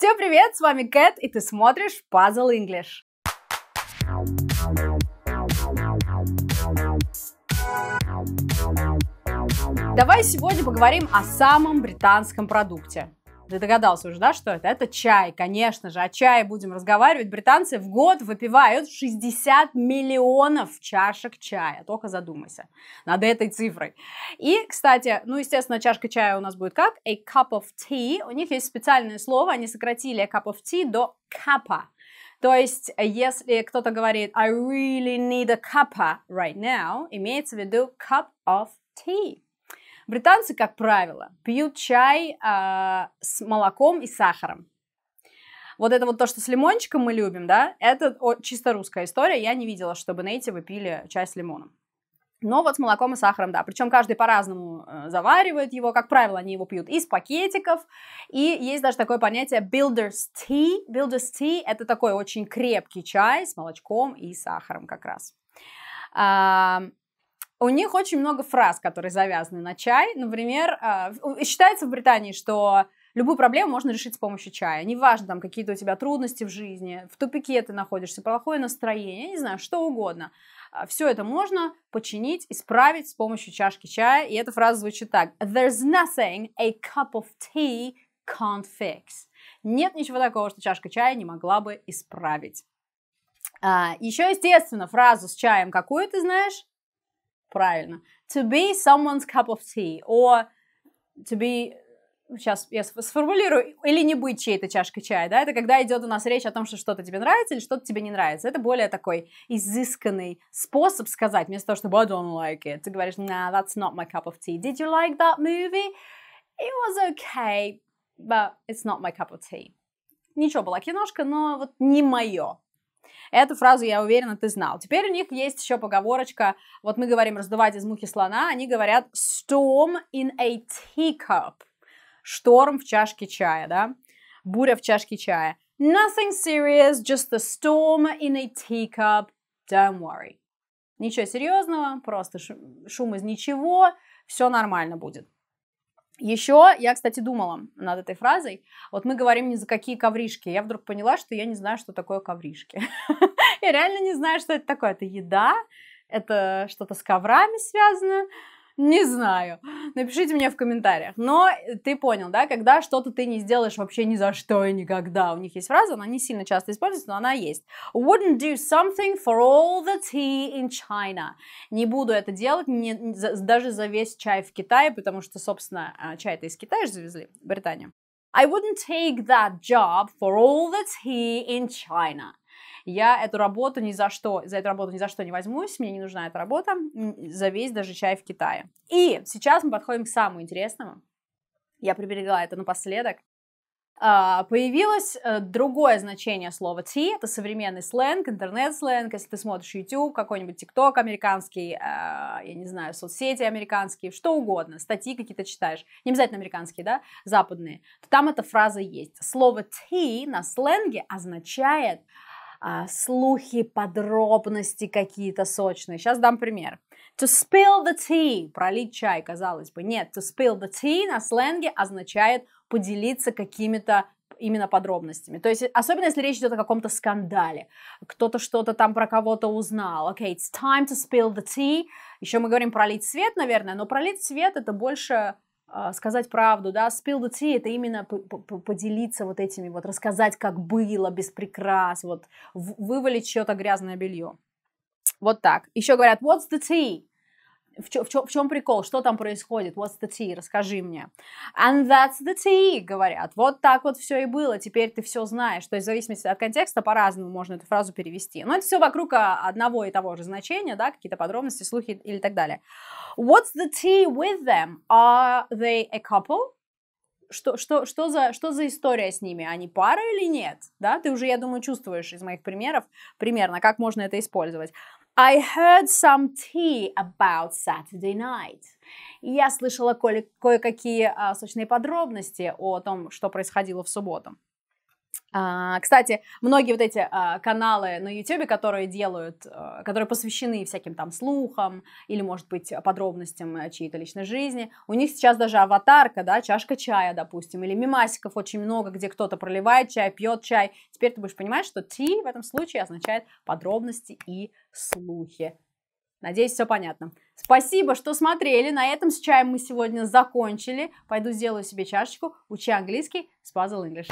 Всем привет, с вами Кэт, и ты смотришь Puzzle English. Давай сегодня поговорим о самом британском продукте. Ты догадался уже, да, что это? Это чай, конечно же. О а чае будем разговаривать. Британцы в год выпивают 60 миллионов чашек чая. Только задумайся над этой цифрой. И, кстати, ну, естественно, чашка чая у нас будет как? A cup of tea. У них есть специальное слово. Они сократили a cup of tea до капа. То есть, если кто-то говорит I really need a cuppa right now, имеется в виду cup of tea. Британцы, как правило, пьют чай э, с молоком и сахаром. Вот это вот то, что с лимончиком мы любим, да, это чисто русская история. Я не видела, чтобы нейтивы выпили чай с лимоном. Но вот с молоком и сахаром, да. Причем каждый по-разному э, заваривает его. Как правило, они его пьют из пакетиков. И есть даже такое понятие builder's tea. Builder's tea – это такой очень крепкий чай с молочком и сахаром как раз. А, у них очень много фраз, которые завязаны на чай. Например, э, считается в Британии, что любую проблему можно решить с помощью чая. Неважно, там какие-то у тебя трудности в жизни, в тупике ты находишься, плохое настроение, не знаю, что угодно. А, Все это можно починить, исправить с помощью чашки чая. И эта фраза звучит так. There's nothing a cup of tea can't fix. Нет ничего такого, что чашка чая не могла бы исправить. А, еще, естественно, фразу с чаем какую ты знаешь? Правильно. To be someone's cup of tea. Or to be сейчас я сформулирую, или не быть чьей-то чашкой чая, да, это когда идет у нас речь о том, что что-то тебе нравится или что-то тебе не нравится. Это более такой изысканный способ сказать, вместо того, чтобы I don't like it, ты говоришь, nah, that's not my cup of tea. Did you like that movie? It was okay, but it's not my cup of tea. Ничего, была киношка, но вот не мое. Эту фразу, я уверена, ты знал. Теперь у них есть еще поговорочка, вот мы говорим «раздувать из мухи слона», они говорят «storm in a teacup», «шторм в чашке чая», да, «буря в чашке чая». Nothing serious, just a storm in a teacup, don't worry. Ничего серьезного, просто шум из ничего, все нормально будет. Еще я, кстати, думала над этой фразой. Вот мы говорим ни за какие ковришки. Я вдруг поняла, что я не знаю, что такое ковришки. Я реально не знаю, что это такое. Это еда, это что-то с коврами связано. Не знаю. Напишите мне в комментариях. Но э, ты понял, да, когда что-то ты не сделаешь вообще ни за что и никогда. У них есть фраза, она не сильно часто используется, но она есть. Wouldn't do something for all the tea in China. Не буду это делать не, за, даже за весь чай в Китае, потому что, собственно, а, чай-то из Китая же завезли, Британию. I wouldn't take that job for all the tea in China я эту работу ни за что, за эту работу ни за что не возьмусь, мне не нужна эта работа, за весь даже чай в Китае. И сейчас мы подходим к самому интересному. Я приберегла это напоследок. А, появилось э, другое значение слова ти это современный сленг, интернет-сленг, если ты смотришь YouTube, какой-нибудь TikTok американский, э, я не знаю, соцсети американские, что угодно, статьи какие-то читаешь, не обязательно американские, да, западные, то там эта фраза есть. Слово ти на сленге означает а, слухи, подробности какие-то сочные. Сейчас дам пример. To spill the tea, пролить чай, казалось бы. Нет, to spill the tea на сленге означает поделиться какими-то именно подробностями. То есть, особенно если речь идет о каком-то скандале, кто-то что-то там про кого-то узнал. Okay, it's time to spill the tea. Еще мы говорим пролить свет, наверное, но пролить свет это больше а, сказать правду, да, spill the tea, это именно поделиться вот этими вот, рассказать, как было, без прикрас, вот, вывалить чье-то грязное белье. Вот так. Еще говорят, what's the tea? в, чё, в, чё, в чем прикол, что там происходит, what's the tea, расскажи мне. And that's the tea, говорят. Вот так вот все и было, теперь ты все знаешь. То есть в зависимости от контекста по-разному можно эту фразу перевести. Но это все вокруг а, одного и того же значения, да, какие-то подробности, слухи или так далее. What's the tea with them? Are they a couple? Что, что, что, за, что за история с ними? Они пара или нет? Да, ты уже, я думаю, чувствуешь из моих примеров примерно, как можно это использовать. I heard some tea about Saturday night. Я слышала кое-какие а, сочные подробности о том, что происходило в субботу. А, кстати, многие вот эти а, каналы на YouTube, которые делают, а, которые посвящены всяким там слухам или, может быть, подробностям э, чьей-то личной жизни, у них сейчас даже аватарка, да, чашка чая, допустим, или мимасиков очень много, где кто-то проливает чай, пьет чай. Теперь ты будешь понимать, что ти в этом случае означает подробности и слухи. Надеюсь, все понятно. Спасибо, что смотрели. На этом с чаем мы сегодня закончили. Пойду сделаю себе чашечку. Учи английский с Puzzle English.